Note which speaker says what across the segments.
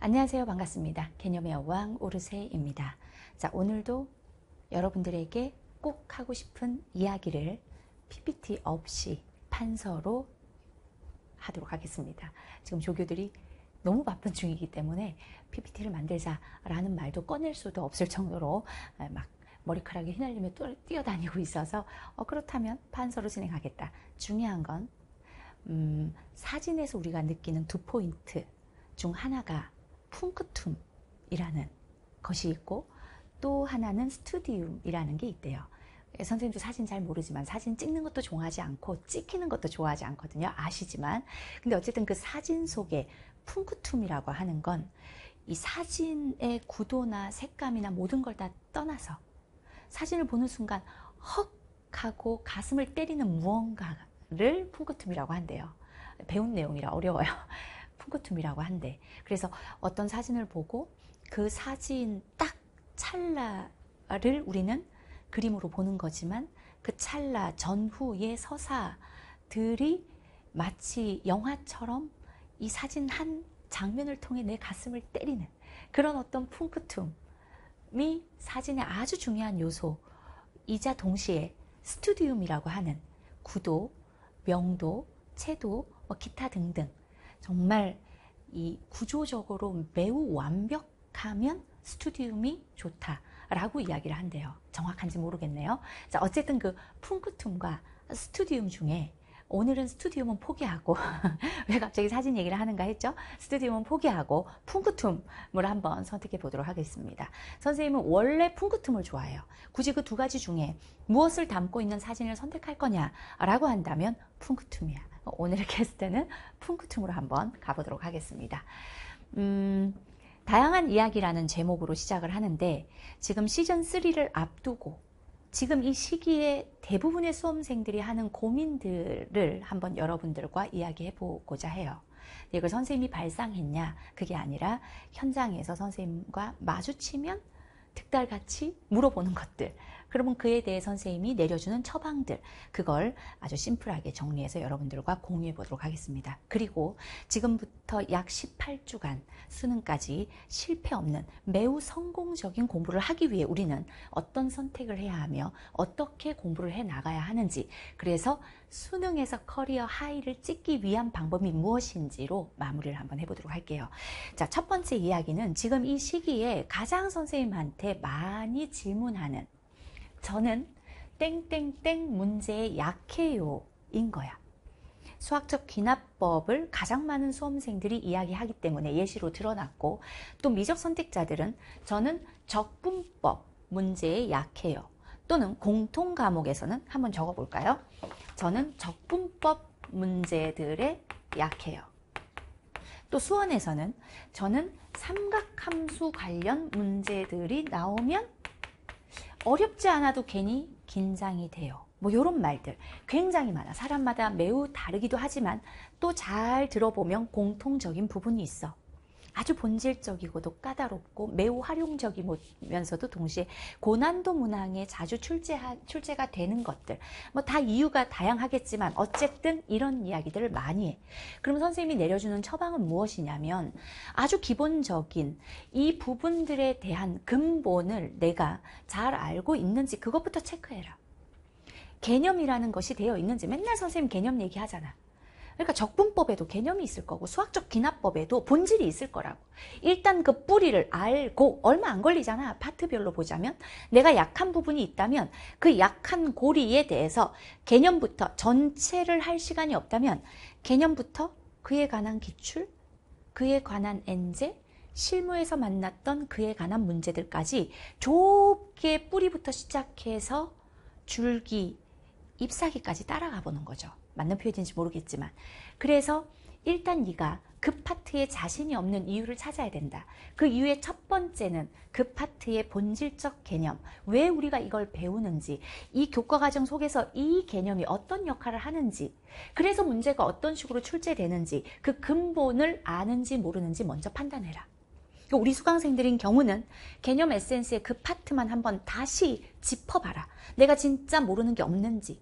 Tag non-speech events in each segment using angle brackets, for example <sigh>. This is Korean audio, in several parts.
Speaker 1: 안녕하세요. 반갑습니다. 개념의 여왕 오르세입니다. 자, 오늘도 여러분들에게 꼭 하고 싶은 이야기를 PPT 없이 판서로 하도록 하겠습니다. 지금 조교들이 너무 바쁜 중이기 때문에 PPT를 만들자라는 말도 꺼낼 수도 없을 정도로 막 머리카락이 휘날리며 뛰어다니고 있어서 어, 그렇다면 판서로 진행하겠다. 중요한 건 음, 사진에서 우리가 느끼는 두 포인트 중 하나가 풍크툼이라는 것이 있고 또 하나는 스튜디움이라는 게 있대요. 예, 선생님도 사진 잘 모르지만 사진 찍는 것도 좋아하지 않고 찍히는 것도 좋아하지 않거든요. 아시지만. 근데 어쨌든 그 사진 속에 쿵크툼이라고 하는 건 이 사진의 구도나 색감이나 모든 걸 다 떠나서 사진을 보는 순간 헉 하고 가슴을 때리는 무언가를 쿵크툼이라고 한대요. 배운 내용이라 어려워요. 풍구툼이라고 한대. 그래서 어떤 사진을 보고 그 사진 딱 찰나를 우리는 그림으로 보는 거지만 그 찰나 전후의 서사들이 마치 영화처럼 이 사진 한 장면을 통해 내 가슴을 때리는 그런 어떤 풍크툼이 사진의 아주 중요한 요소이자 동시에 스튜디움이라고 하는 구도, 명도, 채도, 뭐 기타 등등 정말 이 구조적으로 매우 완벽하면 스튜디움이 좋다라고 이야기를 한대요. 정확한지 모르겠네요. 자, 어쨌든 그 풍크툼과 스튜디움 중에 오늘은 스튜디움은 포기하고 <laughs> 왜 갑자기 사진 얘기를 하는가 했죠? 스튜디움은 포기하고 풍크툼을 한번 선택해 보도록 하겠습니다. 선생님은 원래 풍크툼을 좋아해요. 굳이 그 두 가지 중에 무엇을 담고 있는 사진을 선택할 거냐라고 한다면 풍크툼이야. 오늘의 게스트는 풍크퉁으로 한번 가보도록 하겠습니다. 음, 다양한 이야기라는 제목으로 시작을 하는데 지금 시즌 3를 앞두고 지금 이 시기에 대부분의 수험생들이 하는 고민들을 한번 여러분들과 이야기해 보고자 해요. 이걸 선생님이 발상했냐 그게 아니라 현장에서 선생님과 마주치면 특달같이 물어보는 것들 그러면 그에 대해 선생님이 내려주는 처방들 그걸 아주 심플하게 정리해서 여러분들과 공유해 보도록 하겠습니다. 그리고 지금부터 약 18주간 수능까지 실패 없는 매우 성공적인 공부를 하기 위해 우리는 어떤 선택을 해야 하며 어떻게 공부를 해 나가야 하는지 그래서 수능에서 커리어 하이를 찍기 위한 방법이 무엇인지로 마무리를 한번 해보도록 할게요. 자, 첫 번째 이야기는 지금 이 시기에 가장 선생님한테 많이 질문하는 저는 땡땡땡 문제에 약해요 인 거야. 수학적 귀납법을 가장 많은 수험생들이 이야기하기 때문에 예시로 드러났고 또 미적 선택자들은 저는 적분법 문제에 약해요. 또는 공통 과목에서는 한번 적어볼까요? 저는 적분법 문제들에 약해요. 또 수원에서는 저는 삼각함수 관련 문제들이 나오면 어렵지 않아도 괜히 긴장이 돼요. 뭐 이런 말들 굉장히 많아. 사람마다 매우 다르기도 하지만 또 잘 들어보면 공통적인 부분이 있어. 아주 본질적이고도 까다롭고 매우 활용적이면서도 동시에 고난도 문항에 자주 출제 출제가 되는 것들 뭐 다 이유가 다양하겠지만 어쨌든 이런 이야기들을 많이 해. 그럼 선생님이 내려주는 처방은 무엇이냐면 아주 기본적인 이 부분들에 대한 근본을 내가 잘 알고 있는지 그것부터 체크해라. 개념이라는 것이 되어 있는지 맨날 선생님 개념 얘기하잖아. 그러니까 적분법에도 개념이 있을 거고 수학적 귀납법에도 본질이 있을 거라고. 일단 그 뿌리를 알고 얼마 안 걸리잖아. 파트별로 보자면 내가 약한 부분이 있다면 그 약한 고리에 대해서 개념부터 전체를 할 시간이 없다면 개념부터 그에 관한 기출, 그에 관한 엔제, 실무에서 만났던 그에 관한 문제들까지 좁게 뿌리부터 시작해서 줄기, 잎사귀까지 따라가 보는 거죠. 맞는 표현인지 모르겠지만 그래서 일단 네가 그 파트에 자신이 없는 이유를 찾아야 된다. 그 이유의 첫 번째는 그 파트의 본질적 개념. 왜 우리가 이걸 배우는지, 이 교과 과정 속에서 이 개념이 어떤 역할을 하는지, 그래서 문제가 어떤 식으로 출제되는지, 그 근본을 아는지 모르는지 먼저 판단해라. 그 우리 수강생들인 경우는 개념 에센스의 그 파트만 한번 다시 짚어봐라. 내가 진짜 모르는 게 없는지.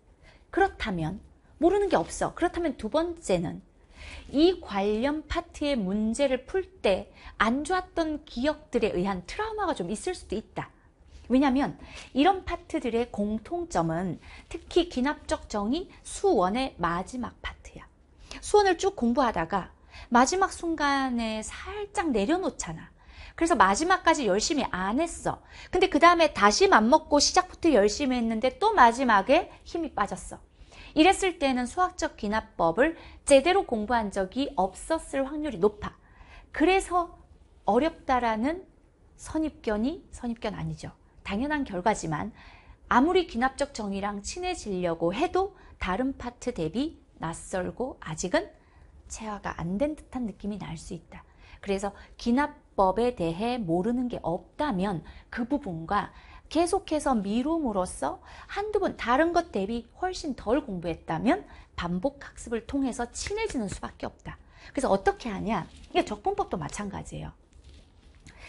Speaker 1: 그렇다면 모르는 게 없어. 그렇다면 두 번째는 이 관련 파트의 문제를 풀 때 안 좋았던 기억들에 의한 트라우마가 좀 있을 수도 있다. 왜냐하면 이런 파트들의 공통점은 특히 귀납적 정인 수원의 마지막 파트야. 수원을 쭉 공부하다가 마지막 순간에 살짝 내려놓잖아. 그래서 마지막까지 열심히 안 했어. 근데 그 다음에 다시 맘먹고 시작부터 열심히 했는데 또 마지막에 힘이 빠졌어. 이랬을 때는 수학적 귀납법을 제대로 공부한 적이 없었을 확률이 높아. 그래서 어렵다라는 선입견이 선입견 아니죠. 당연한 결과지만 아무리 귀납적 정의랑 친해지려고 해도 다른 파트 대비 낯설고 아직은 체화가 안 된 듯한 느낌이 날 수 있다. 그래서 귀납법에 대해 모르는 게 없다면 그 부분과 계속해서 미룸으로써 한두 번 다른 것 대비 훨씬 덜 공부했다면 반복 학습을 통해서 친해지는 수밖에 없다. 그래서 어떻게 하냐? 이게 적분법도 마찬가지예요.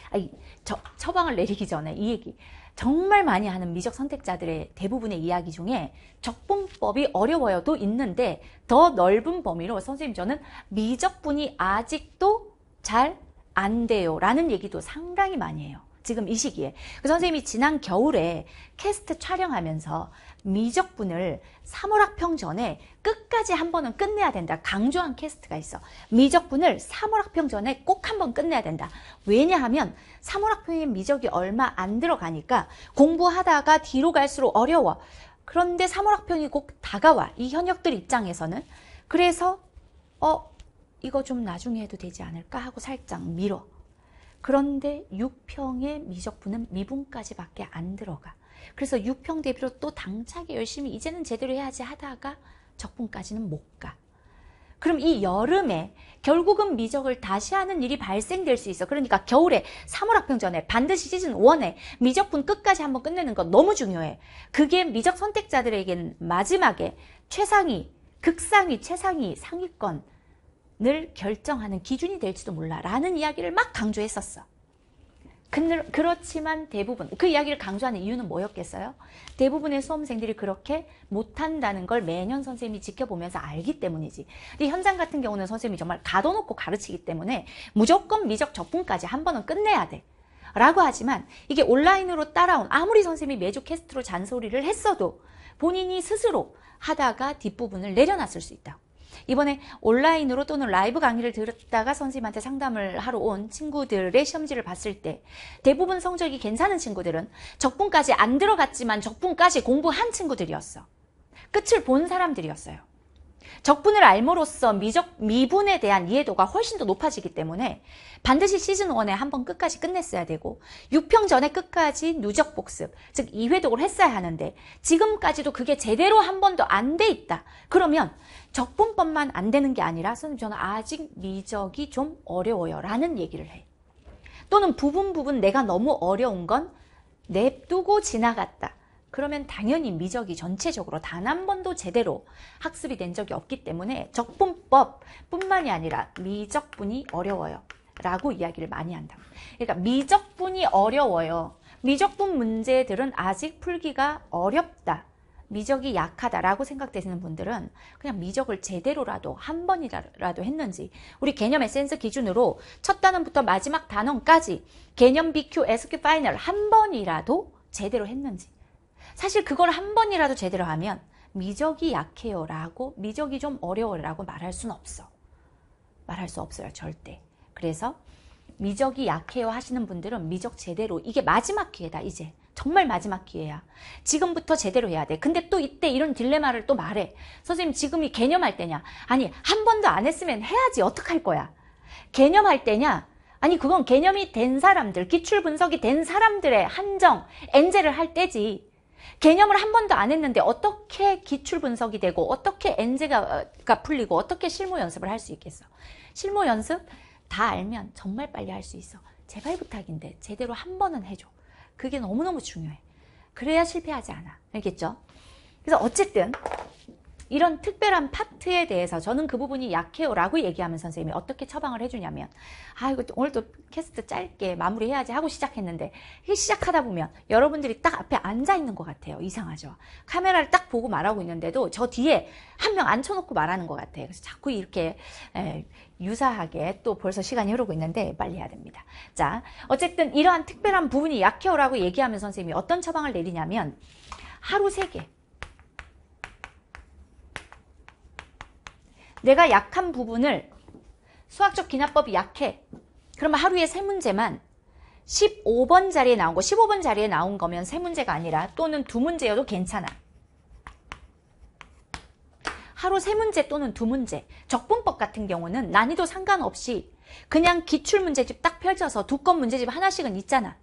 Speaker 1: 아니, 저, 처방을 내리기 전에 이 얘기 정말 많이 하는 미적 선택자들의 대부분의 이야기 중에 적분법이 어려워요도 있는데 더 넓은 범위로 선생님 저는 미적분이 아직도 잘 안 돼요 라는 얘기도 상당히 많이 해요 지금 이 시기에. 그 선생님이 지난 겨울에 캐스트 촬영하면서 미적분을 3월학평 전에 끝까지 한 번은 끝내야 된다. 강조한 캐스트가 있어. 미적분을 3월학평 전에 꼭 한 번 끝내야 된다. 왜냐하면 3월학평에 미적이 얼마 안 들어가니까 공부하다가 뒤로 갈수록 어려워. 그런데 3월학평이 꼭 다가와. 이 현역들 입장에서는. 그래서 어 이거 좀 나중에 해도 되지 않을까 하고 살짝 밀어. 그런데 6평의 미적분은 미분까지밖에 안 들어가. 그래서 6평 대비로 또 당차게 열심히 이제는 제대로 해야지 하다가 적분까지는 못 가. 그럼 이 여름에 결국은 미적을 다시 하는 일이 발생될 수 있어. 그러니까 겨울에 3월 학평 전에 반드시 시즌 1에 미적분 끝까지 한번 끝내는 건 너무 중요해. 그게 미적 선택자들에게는 마지막에 최상위, 극상위, 최상위, 상위권 늘 결정하는 기준이 될지도 몰라 라는 이야기를 막 강조했었어 그렇지만 대부분 그 이야기를 강조하는 이유는 뭐였겠어요? 대부분의 수험생들이 그렇게 못한다는 걸 매년 선생님이 지켜보면서 알기 때문이지 근데 현장 같은 경우는 선생님이 정말 가둬놓고 가르치기 때문에 무조건 미적 적분까지 한 번은 끝내야 돼 라고 하지만 이게 온라인으로 따라온 아무리 선생님이 매주 캐스트로 잔소리를 했어도 본인이 스스로 하다가 뒷부분을 내려놨을 수 있다 이번에 온라인으로 또는 라이브 강의를 들었다가 선생님한테 상담을 하러 온 친구들의 시험지를 봤을 때 대부분 성적이 괜찮은 친구들은 적분까지 안 들어갔지만 적분까지 공부한 친구들이었어. 끝을 본 사람들이었어요. 적분을 알므로써 미적, 미분에 대한 이해도가 훨씬 더 높아지기 때문에 반드시 시즌1에 한 번 끝까지 끝냈어야 되고 6평 전에 끝까지 누적 복습, 즉 2회독을 했어야 하는데 지금까지도 그게 제대로 한 번도 안 돼 있다. 그러면 적분법만 안 되는 게 아니라 선생님 저는 아직 미적이 좀 어려워요 라는 얘기를 해 또는 부분 부분 내가 너무 어려운 건 냅두고 지나갔다 그러면 당연히 미적이 전체적으로 단 한 번도 제대로 학습이 된 적이 없기 때문에 적분법 뿐만이 아니라 미적분이 어려워요 라고 이야기를 많이 한다 그러니까 미적분이 어려워요 미적분 문제들은 아직 풀기가 어렵다 미적이 약하다라고 생각되시는 분들은 그냥 미적을 제대로라도 한 번이라도 했는지 우리 개념 에센스 기준으로 첫 단원부터 마지막 단원까지 개념 BQ, SQ 파이널 한 번이라도 제대로 했는지 사실 그걸 한 번이라도 제대로 하면 미적이 약해요 라고 미적이 좀 어려워요 라고 말할 수는 없어 말할 수 없어요 절대 그래서 미적이 약해요 하시는 분들은 미적 제대로 이게 마지막 기회다 이제 정말 마지막 기회야. 지금부터 제대로 해야 돼. 근데 또 이때 이런 딜레마를 또 말해. 선생님 지금이 개념할 때냐? 아니 한 번도 안 했으면 해야지 어떡할 거야. 개념할 때냐? 아니 그건 개념이 된 사람들, 기출 분석이 된 사람들의 한정, 엔젤을할 때지. 개념을 한 번도 안 했는데 어떻게 기출 분석이 되고 어떻게 엔제가 어, 풀리고 어떻게 실무 연습을 할 수 있겠어. 실무 연습 다 알면 정말 빨리 할 수 있어. 제발 부탁인데 제대로 한 번은 해줘. 그게 너무너무 중요해. 그래야 실패하지 않아. 알겠죠? 그래서 어쨌든 이런 특별한 파트에 대해서 저는 그 부분이 약해요 라고 얘기하면 선생님이 어떻게 처방을 해주냐면 아 이거 오늘도 캐스트 짧게 마무리해야지 하고 시작했는데 시작하다 보면 여러분들이 딱 앞에 앉아 있는 것 같아요 이상하죠 카메라를 딱 보고 말하고 있는데도 저 뒤에 한 명 앉혀놓고 말하는 것 같아요 그래서 자꾸 이렇게 에, 유사하게 또 벌써 시간이 흐르고 있는데 빨리 해야 됩니다. 자, 어쨌든 이러한 특별한 부분이 약해요라고 얘기하면 선생님이 어떤 처방을 내리냐면 하루 세개 내가 약한 부분을 수학적 기납법이 약해. 그러면 하루에 세 문제만 15번 자리에 나온 거, 15번 자리에 나온 거면 세 문제가 아니라 또는 두 문제여도 괜찮아. 하루 세 문제 또는 두 문제, 적분법 같은 경우는 난이도 상관없이 그냥 기출 문제집 딱 펼쳐서 두건 문제집 하나씩은 있잖아.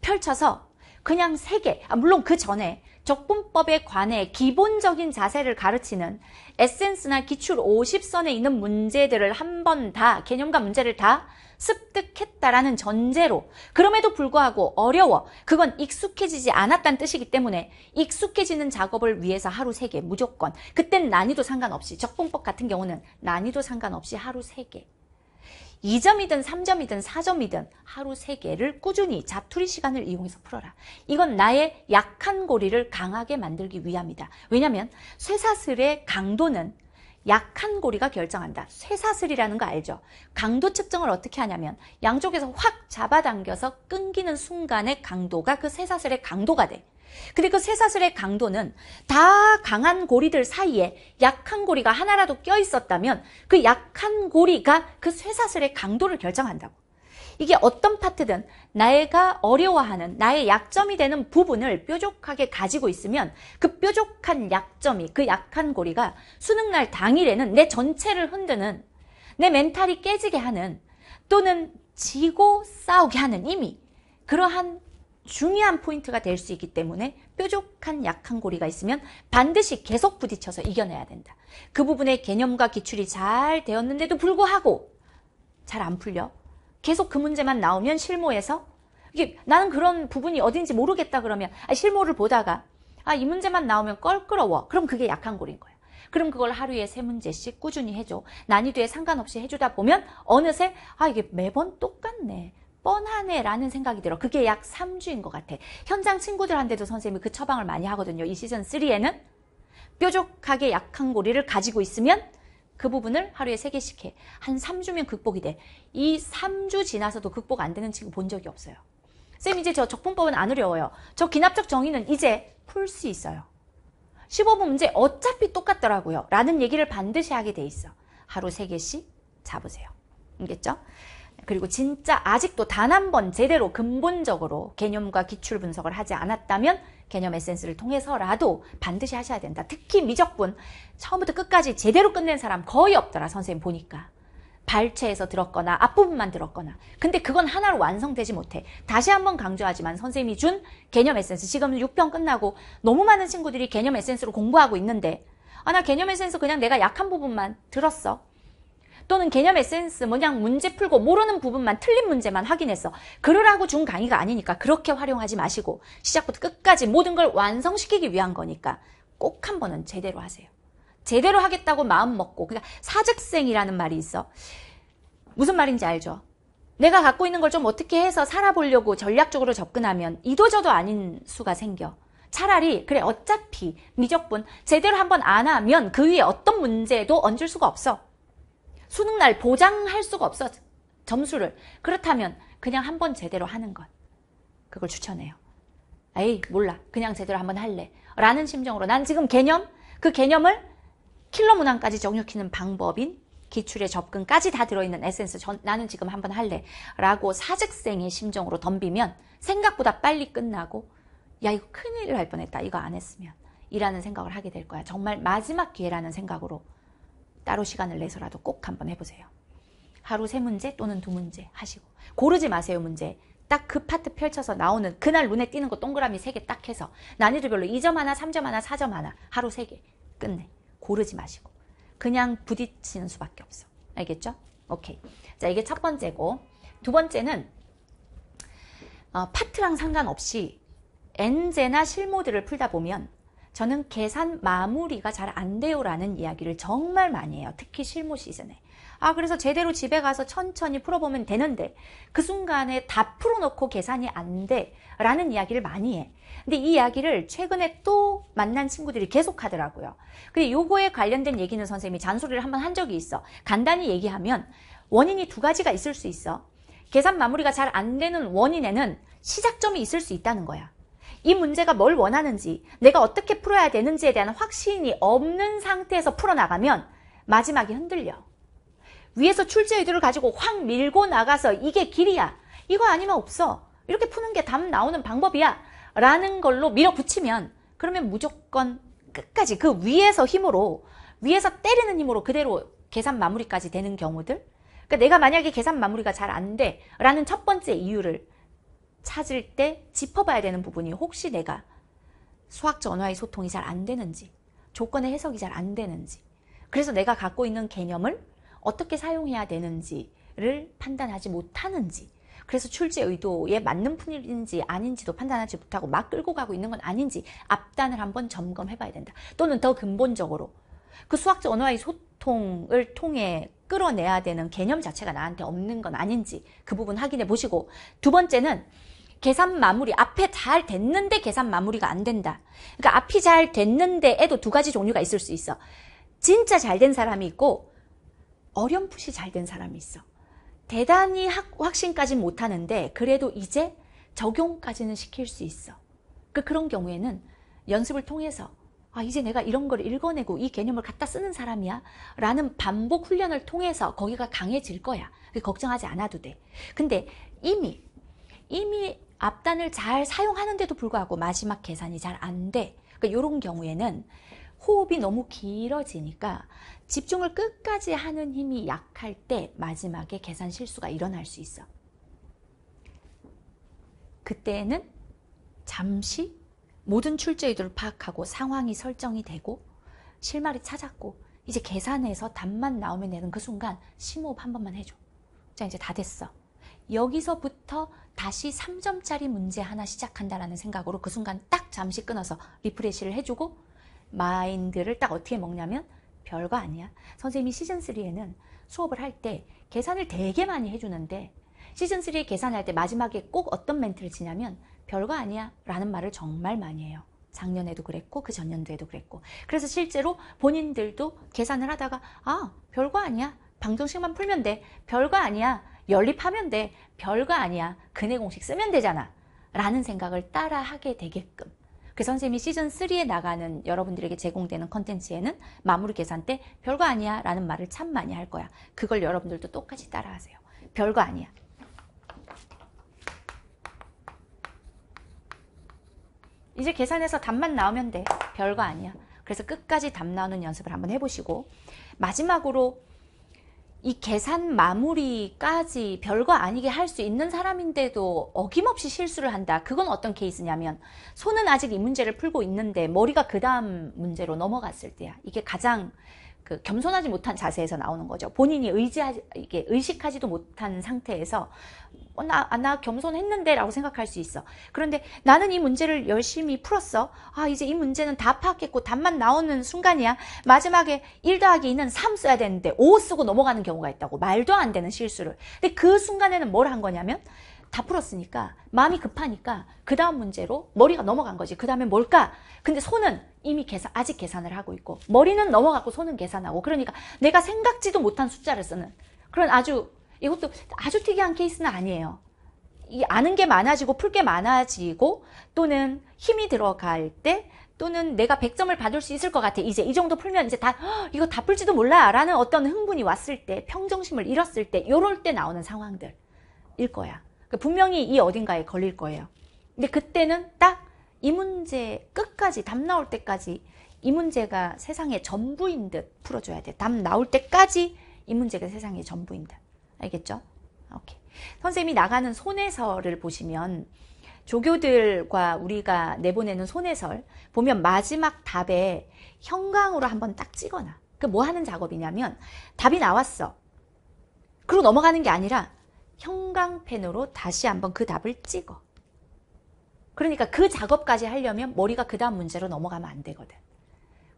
Speaker 1: 펼쳐서 그냥 세 개, 아, 물론 그 전에 적분법에 관해 기본적인 자세를 가르치는 에센스나 기출 50선에 있는 문제들을 한 번 다, 개념과 문제를 다 습득했다라는 전제로 그럼에도 불구하고 어려워 그건 익숙해지지 않았다는 뜻이기 때문에 익숙해지는 작업을 위해서 하루 3개 무조건 그땐 난이도 상관없이 적분법 같은 경우는 난이도 상관없이 하루 3개 2점이든 3점이든 4점이든 하루 3개를 꾸준히 자투리 시간을 이용해서 풀어라. 이건 나의 약한 고리를 강하게 만들기 위함이다. 왜냐하면 쇠사슬의 강도는 약한 고리가 결정한다. 쇠사슬이라는 거 알죠? 강도 측정을 어떻게 하냐면 양쪽에서 확 잡아당겨서 끊기는 순간에 강도가 그 쇠사슬의 강도가 돼. 근데 그 쇠사슬의 강도는 다 강한 고리들 사이에 약한 고리가 하나라도 껴 있었다면 그 약한 고리가 그 쇠사슬의 강도를 결정한다고. 이게 어떤 파트든 나이가 어려워하는 나의 약점이 되는 부분을 뾰족하게 가지고 있으면 그 뾰족한 약점이 그 약한 고리가 수능날 당일에는 내 전체를 흔드는 내 멘탈이 깨지게 하는 또는 지고 싸우게 하는 이미 그러한 중요한 포인트가 될 수 있기 때문에 뾰족한 약한 고리가 있으면 반드시 계속 부딪혀서 이겨내야 된다. 그 부분의 개념과 기출이 잘 되었는데도 불구하고 잘 안 풀려. 계속 그 문제만 나오면 실무에서 이게 나는 그런 부분이 어딘지 모르겠다 그러면 아, 실무를 보다가 아, 이 문제만 나오면 껄끄러워. 그럼 그게 약한 고리인 거예요. 그럼 그걸 하루에 세 문제씩 꾸준히 해줘. 난이도에 상관없이 해주다 보면 어느새 아 이게 매번 똑같네. 뻔하네 라는 생각이 들어. 그게 약 3주인 것 같아. 현장 친구들한테도 선생님이 그 처방을 많이 하거든요. 이 시즌 3에는 뾰족하게 약한 고리를 가지고 있으면 그 부분을 하루에 3개씩 해. 한 3주면 극복이 돼. 이 3주 지나서도 극복 안 되는 친구 본 적이 없어요. 쌤 이제 저 적분법은 안 어려워요. 저 기납적 정의는 이제 풀 수 있어요. 15분 문제 어차피 똑같더라고요. 라는 얘기를 반드시 하게 돼 있어. 하루 3개씩 잡으세요. 알겠죠? 그리고 진짜 아직도 단 한 번 제대로 근본적으로 개념과 기출 분석을 하지 않았다면 개념 에센스를 통해서라도 반드시 하셔야 된다. 특히 미적분 처음부터 끝까지 제대로 끝낸 사람 거의 없더라 선생님 보니까. 발췌해서 들었거나 앞부분만 들었거나 근데 그건 하나로 완성되지 못해 다시 한번 강조하지만 선생님이 준 개념 에센스 지금 6편 끝나고 너무 많은 친구들이 개념 에센스로 공부하고 있는데 아 나 개념 에센스 그냥 내가 약한 부분만 들었어 또는 개념 에센스 뭐냥 문제 풀고 모르는 부분만 틀린 문제만 확인했어 그러라고 준 강의가 아니니까 그렇게 활용하지 마시고 시작부터 끝까지 모든 걸 완성시키기 위한 거니까 꼭 한 번은 제대로 하세요. 제대로 하겠다고 마음 먹고 그러니까 사직생이라는 말이 있어. 무슨 말인지 알죠? 내가 갖고 있는 걸 좀 어떻게 해서 살아보려고 전략적으로 접근하면 이도저도 아닌 수가 생겨. 차라리 그래 어차피 미적분 제대로 한 번 안 하면 그 위에 어떤 문제도 얹을 수가 없어. 수능날 보장할 수가 없어. 점수를. 그렇다면 그냥 한번 제대로 하는 것. 그걸 추천해요. 에이 몰라. 그냥 제대로 한번 할래. 라는 심정으로 난 지금 개념 그 개념을 킬러 문항까지 정육키는 방법인 기출의 접근까지 다 들어있는 에센스 전, 나는 지금 한번 할래 라고 사직생의 심정으로 덤비면 생각보다 빨리 끝나고 야 이거 큰일 날 뻔했다 이거 안 했으면 이라는 생각을 하게 될 거야 정말 마지막 기회라는 생각으로 따로 시간을 내서라도 꼭 한번 해보세요. 하루 세 문제 또는 두 문제 하시고 고르지 마세요 문제. 딱 그 파트 펼쳐서 나오는 그날 눈에 띄는 거 동그라미 세 개 딱 해서 난이도별로 2점 하나, 3점 하나, 4점 하나 하루 세 개 끝내. 고르지 마시고 그냥 부딪히는 수밖에 없어. 알겠죠? 오케이. 자 이게 첫 번째고 두 번째는 어, 파트랑 상관없이 n 제나 실모드를 풀다 보면 저는 계산 마무리가 잘 안 돼요 라는 이야기를 정말 많이 해요. 특히 실무 시즌에. 아 그래서 제대로 집에 가서 천천히 풀어보면 되는데 그 순간에 다 풀어놓고 계산이 안 돼 라는 이야기를 많이 해. 근데 이 이야기를 최근에 또 만난 친구들이 계속 하더라고요. 근데 요거에 관련된 얘기는 선생님이 잔소리를 한번 한 적이 있어. 간단히 얘기하면 원인이 두 가지가 있을 수 있어. 계산 마무리가 잘 안 되는 원인에는 시작점이 있을 수 있다는 거야. 이 문제가 뭘 원하는지 내가 어떻게 풀어야 되는지에 대한 확신이 없는 상태에서 풀어나가면 마지막이 흔들려. 위에서 출제 의도를 가지고 확 밀고 나가서 이게 길이야. 이거 아니면 없어. 이렇게 푸는 게 답 나오는 방법이야. 라는 걸로 밀어붙이면 그러면 무조건 끝까지 그 위에서 힘으로 위에서 때리는 힘으로 그대로 계산 마무리까지 되는 경우들 그러니까 내가 만약에 계산 마무리가 잘 안돼 라는 첫 번째 이유를 찾을 때 짚어봐야 되는 부분이 혹시 내가 수학 전화의 소통이 잘 안 되는지 조건의 해석이 잘 안 되는지 그래서 내가 갖고 있는 개념을 어떻게 사용해야 되는지를 판단하지 못하는지 그래서 출제 의도에 맞는 품인지 아닌지도 판단하지 못하고 막 끌고 가고 있는 건 아닌지 앞단을 한번 점검해 봐야 된다. 또는 더 근본적으로 그 수학적 언어와의 소통을 통해 끌어내야 되는 개념 자체가 나한테 없는 건 아닌지 그 부분 확인해 보시고 두 번째는 계산 마무리 앞에 잘 됐는데 계산 마무리가 안 된다. 그러니까 앞이 잘 됐는데에도 두 가지 종류가 있을 수 있어. 진짜 잘 된 사람이 있고 어렴풋이 잘 된 사람이 있어. 대단히 확신까지 못하는데 그래도 이제 적용까지는 시킬 수 있어. 그 그런 경우에는 연습을 통해서 아 이제 내가 이런 걸 읽어내고 이 개념을 갖다 쓰는 사람이야 라는 반복 훈련을 통해서 거기가 강해질 거야 걱정하지 않아도 돼 근데 이미 이미 앞단을 잘 사용하는데도 불구하고 마지막 계산이 잘 안 돼. 그러니까 이런 경우에는 호흡이 너무 길어지니까 집중을 끝까지 하는 힘이 약할 때 마지막에 계산 실수가 일어날 수 있어. 그때는 잠시 모든 출제 의도를 파악하고 상황이 설정이 되고 실마리 찾았고 이제 계산해서 답만 나오면 되는 그 순간 심호흡 한 번만 해줘. 자 이제 다 됐어. 여기서부터 다시 3점짜리 문제 하나 시작한다라는 생각으로 그 순간 딱 잠시 끊어서 리프레시를 해주고 마인드를 딱 어떻게 먹냐면 별거 아니야. 선생님이 시즌3에는 수업을 할 때 계산을 되게 많이 해주는데 시즌3 계산할 때 마지막에 꼭 어떤 멘트를 치냐면 별거 아니야 라는 말을 정말 많이 해요. 작년에도 그랬고 그 전년도에도 그랬고 그래서 실제로 본인들도 계산을 하다가 아 별거 아니야 방정식만 풀면 돼 별거 아니야 연립하면 돼. 별거 아니야. 그네 공식 쓰면 되잖아. 라는 생각을 따라 하게 되게끔. 그 선생님이 시즌3에 나가는 여러분들에게 제공되는 컨텐츠에는 마무리 계산 때 별거 아니야 라는 말을 참 많이 할 거야. 그걸 여러분들도 똑같이 따라하세요. 별거 아니야. 이제 계산해서 답만 나오면 돼. 별거 아니야. 그래서 끝까지 답 나오는 연습을 한번 해보시고 마지막으로 이 계산 마무리까지 별거 아니게 할 수 있는 사람인데도 어김없이 실수를 한다. 그건 어떤 케이스냐면 손은 아직 이 문제를 풀고 있는데 머리가 그 다음 문제로 넘어갔을 때야. 이게 가장 그 겸손하지 못한 자세에서 나오는 거죠. 본인이 의지하지, 이게 의식하지도 못한 상태에서 어, 나, 아, 나 겸손했는데 라고 생각할 수 있어. 그런데 나는 이 문제를 열심히 풀었어. 아, 이제 이 문제는 다 파악했고 답만 나오는 순간이야. 마지막에 1 더하기 2는 3 써야 되는데 5 쓰고 넘어가는 경우가 있다고. 말도 안 되는 실수를. 근데 그 순간에는 뭘 한 거냐면 다 풀었으니까 마음이 급하니까 그 다음 문제로 머리가 넘어간 거지 그 다음에 뭘까 근데 손은 이미 계산 아직 계산을 하고 있고 머리는 넘어갔고 손은 계산하고 그러니까 내가 생각지도 못한 숫자를 쓰는 그런 아주 이것도 아주 특이한 케이스는 아니에요. 이 아는 게 많아지고 풀 게 많아지고 또는 힘이 들어갈 때 또는 내가 100점을 받을 수 있을 것 같아. 이제 이 정도 풀면 이제 다 이거 다 풀지도 몰라 라는 어떤 흥분이 왔을 때 평정심을 잃었을 때 요럴 때 나오는 상황들일 거야. 그러니까 분명히 이 어딘가에 걸릴 거예요. 근데 그때는 딱 이 문제 끝까지 답 나올 때까지 이 문제가 세상의 전부인 듯 풀어줘야 돼. 답 나올 때까지 이 문제가 세상의 전부인 듯. 알겠죠? 오케이. 선생님이 나가는 손해설을 보시면 조교들과 우리가 내보내는 손해설 보면 마지막 답에 형광으로 한번 딱 찍어놔. 그 뭐 하는 작업이냐면 답이 나왔어. 그리고 넘어가는 게 아니라 형광펜으로 다시 한번 그 답을 찍어. 그러니까 그 작업까지 하려면 머리가 그 다음 문제로 넘어가면 안 되거든.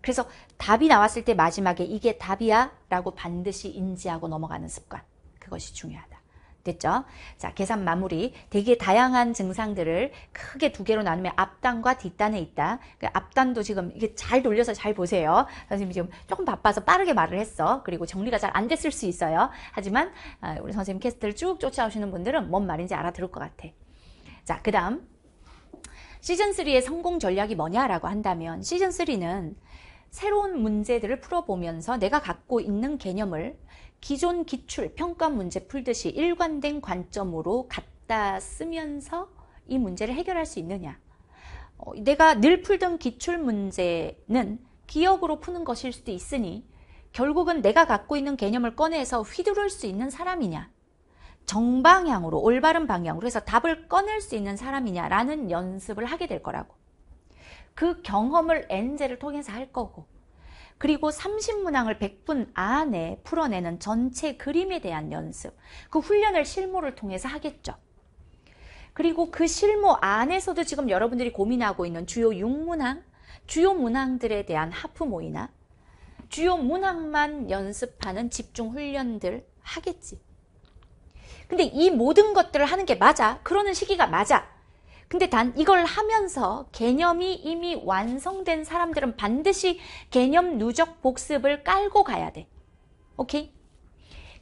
Speaker 1: 그래서 답이 나왔을 때 마지막에 이게 답이야 라고 반드시 인지하고 넘어가는 습관. 그것이 중요하다. 됐죠? 자, 계산 마무리. 되게 다양한 증상들을 크게 두 개로 나누면 앞단과 뒷단에 있다. 그 앞단도 지금 이게 잘 돌려서 잘 보세요. 선생님이 지금 조금 바빠서 빠르게 말을 했어. 그리고 정리가 잘 안 됐을 수 있어요. 하지만 아, 우리 선생님 캐스트를 쭉 쫓아오시는 분들은 뭔 말인지 알아들을 것 같아. 자, 그 다음. 시즌3의 성공 전략이 뭐냐라고 한다면 시즌3는 새로운 문제들을 풀어보면서 내가 갖고 있는 개념을 기존 기출 평가 문제 풀듯이 일관된 관점으로 갖다 쓰면서 이 문제를 해결할 수 있느냐 어, 내가 늘 풀던 기출 문제는 기억으로 푸는 것일 수도 있으니 결국은 내가 갖고 있는 개념을 꺼내서 휘두를 수 있는 사람이냐 정방향으로 올바른 방향으로 해서 답을 꺼낼 수 있는 사람이냐라는 연습을 하게 될 거라고 그 경험을 엔젤을 통해서 할 거고 그리고 30문항을 100분 안에 풀어내는 전체 그림에 대한 연습 그 훈련을 실무를 통해서 하겠죠. 그리고 그 실무 안에서도 지금 여러분들이 고민하고 있는 주요 6문항, 주요 문항들에 대한 하프 모이나 주요 문항만 연습하는 집중 훈련들 하겠지. 근데 이 모든 것들을 하는 게 맞아. 그러는 시기가 맞아. 근데 단 이걸 하면서 개념이 이미 완성된 사람들은 반드시 개념 누적 복습을 깔고 가야 돼. 오케이?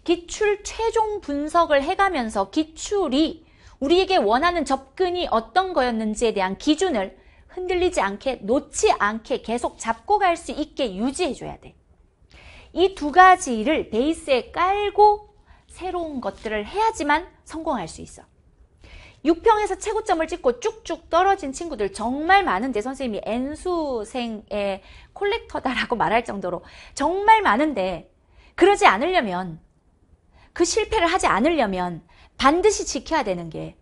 Speaker 1: 기출 최종 분석을 해가면서 기출이 우리에게 원하는 접근이 어떤 거였는지에 대한 기준을 흔들리지 않게 놓지 않게 계속 잡고 갈 수 있게 유지해줘야 돼. 이 두 가지를 베이스에 깔고 새로운 것들을 해야지만 성공할 수 있어. 6평에서 최고점을 찍고 쭉쭉 떨어진 친구들 정말 많은데 선생님이 N수생의 콜렉터다라고 <laughs> 말할 정도로 정말 많은데 그러지 않으려면 그 실패를 하지 않으려면 반드시 지켜야 되는 게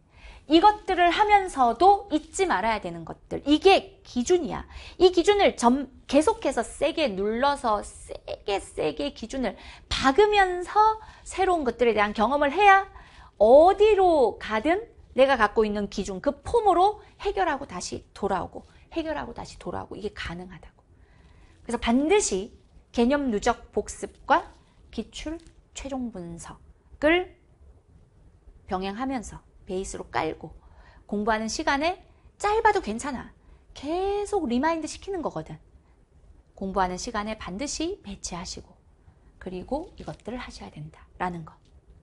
Speaker 1: 이것들을 하면서도 잊지 말아야 되는 것들 이게 기준이야 이 기준을 점, 계속해서 세게 눌러서 세게 세게 기준을 박으면서 새로운 것들에 대한 경험을 해야 어디로 가든 내가 갖고 있는 기준 그 폼으로 해결하고 다시 돌아오고 해결하고 다시 돌아오고 이게 가능하다고. 그래서 반드시 개념 누적 복습과 기출 최종 분석을 병행하면서 베이스로 깔고 공부하는 시간에 짧아도 괜찮아. 계속 리마인드 시키는 거거든. 공부하는 시간에 반드시 배치하시고 그리고 이것들을 하셔야 된다라는 것.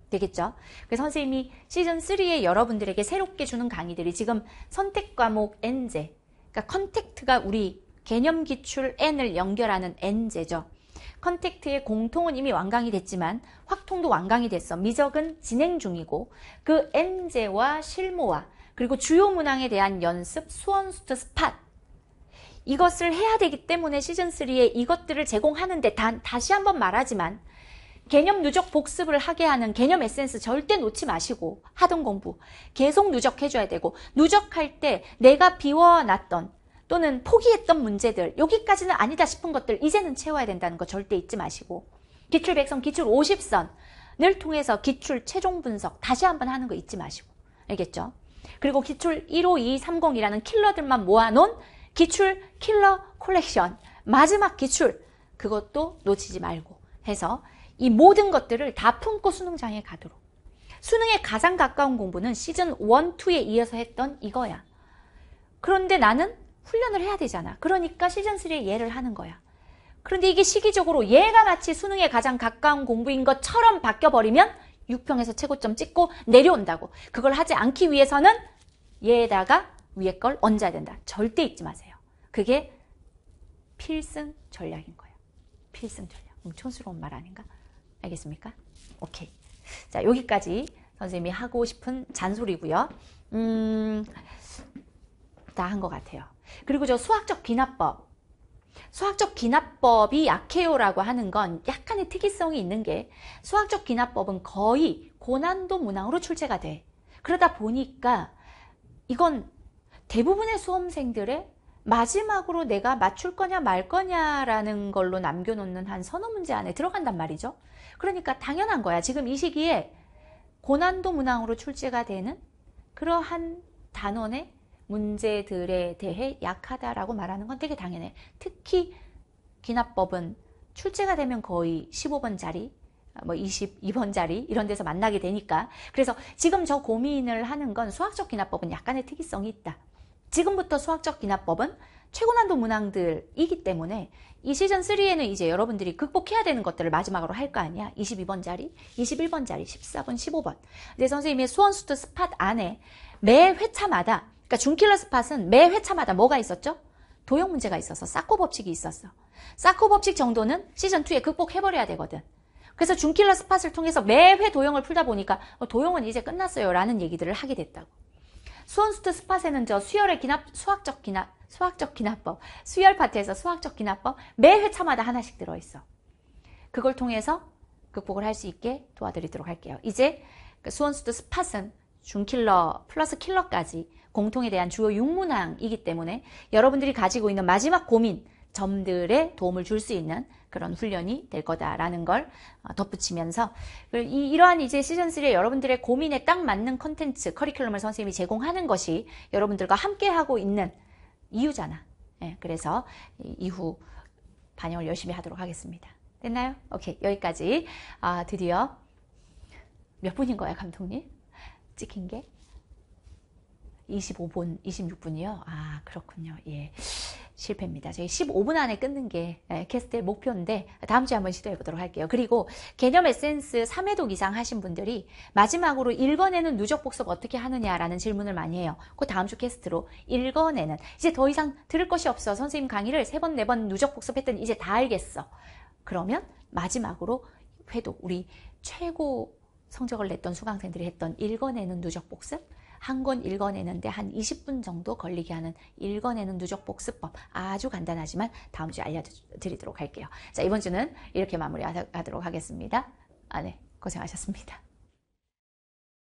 Speaker 1: 되겠죠. 그 선생님이 시즌3에 여러분들에게 새롭게 주는 강의들이 지금 선택 과목 엔제 그러니까 컨택트가 우리 개념 기출 N을 연결하는 N제죠. 컨택트의 공통은 이미 완강이 됐지만 확통도 완강이 됐어. 미적은 진행 중이고 그 N제와 실무와 그리고 주요 문항에 대한 연습, 수원, 수트, 스팟 이것을 해야 되기 때문에 시즌3에 이것들을 제공하는데 단, 다시 한번 말하지만 개념 누적 복습을 하게 하는 개념 에센스 절대 놓지 마시고 하던 공부 계속 누적해줘야 되고 누적할 때 내가 비워놨던 또는 포기했던 문제들 여기까지는 아니다 싶은 것들 이제는 채워야 된다는 거 절대 잊지 마시고 기출 100선, 기출 50선을 통해서 기출 최종 분석 다시 한번 하는 거 잊지 마시고 알겠죠? 그리고 기출 15230이라는 킬러들만 모아놓은 기출 킬러 콜렉션 마지막 기출 그것도 놓치지 말고 해서 이 모든 것들을 다 품고 수능장에 가도록 수능에 가장 가까운 공부는 시즌 1, 2에 이어서 했던 이거야 그런데 나는 훈련을 해야 되잖아 그러니까 시즌 3에 얘를 하는 거야 그런데 이게 시기적으로 얘가 마치 수능에 가장 가까운 공부인 것처럼 바뀌어버리면 6평에서 최고점 찍고 내려온다고 그걸 하지 않기 위해서는 얘에다가 위에 걸 얹어야 된다 절대 잊지 마세요 그게 필승 전략인 거예요 필승 전략 엄청스러운 말 아닌가? 알겠습니까? 오케이. 자, 여기까지 선생님이 하고 싶은 잔소리고요. 음, 다 한 것 같아요. 그리고 저 수학적 귀납법. 수학적 귀납법이 약해요라고 하는 건 약간의 특이성이 있는 게 수학적 귀납법은 거의 고난도 문항으로 출제가 돼. 그러다 보니까 이건 대부분의 수험생들의 마지막으로 내가 맞출 거냐 말 거냐라는 걸로 남겨놓는 한 선호 문제 안에 들어간단 말이죠. 그러니까 당연한 거야. 지금 이 시기에 고난도 문항으로 출제가 되는 그러한 단원의 문제들에 대해 약하다라고 말하는 건 되게 당연해. 특히 기납법은 출제가 되면 거의 15번 자리, 뭐 22번 자리 이런 데서 만나게 되니까. 그래서 지금 저 고민을 하는 건 수학적 기납법은 약간의 특이성이 있다. 지금부터 수학적 기납법은 최고난도 문항들이기 때문에 이 시즌 3에는 이제 여러분들이 극복해야 되는 것들을 마지막으로 할 거 아니야. 22번 자리, 21번 자리, 14번, 15번. 근데 선생님이 수원수트 스팟 안에 매 회차마다 그러니까 중킬러 스팟은 매 회차마다 뭐가 있었죠? 도형 문제가 있어서 사코 법칙이 있었어. 사코 법칙 정도는 시즌 2에 극복해버려야 되거든. 그래서 중킬러 스팟을 통해서 매 회 도형을 풀다 보니까 어, 도형은 이제 끝났어요 라는 얘기들을 하게 됐다고. 수원스트 스팟에는 저 수열의 기납, 수학적 기납, 수학적 기납법, 수열 파트에서 수학적 기납법 매 회차마다 하나씩 들어있어. 그걸 통해서 극복을 할 수 있게 도와드리도록 할게요. 이제 그 수원스트 스팟은 중킬러 플러스 킬러까지 공통에 대한 주요 육문항이기 때문에 여러분들이 가지고 있는 마지막 고민, 점들에 도움을 줄 수 있는 그런 훈련이 될 거다라는 걸 어, 덧붙이면서 이러한 이제 시즌3에 여러분들의 고민에 딱 맞는 컨텐츠 커리큘럼을 선생님이 제공하는 것이 여러분들과 함께 하고 있는 이유잖아 예, 그래서 이후 반영을 열심히 하도록 하겠습니다 됐나요? 오케이 여기까지 아, 드디어 몇 분인 거야 감독님? 찍힌 게? 25분, 26분이요? 아 그렇군요 예. 실패입니다. 저희 15분 안에 끊는 게 예, 캐스트의 목표인데 다음 주에 한번 시도해 보도록 할게요. 그리고 개념 에센스 3회독 이상 하신 분들이 마지막으로 읽어내는 누적 복습 어떻게 하느냐라는 질문을 많이 해요. 그 다음 주 캐스트로 읽어내는 이제 더 이상 들을 것이 없어. 선생님 강의를 3번, 4번 누적 복습했더니 이제 다 알겠어. 그러면 마지막으로 회독 우리 최고 성적을 냈던 수강생들이 했던 읽어내는 누적 복습 한권 읽어내는데 한 20분 정도 걸리게 하는 읽어내는 누적 복습법 아주 간단하지만 다음 주에 알려드리도록 할게요. 자 이번 주는 이렇게 마무리하도록 하겠습니다. 아, 네 고생하셨습니다.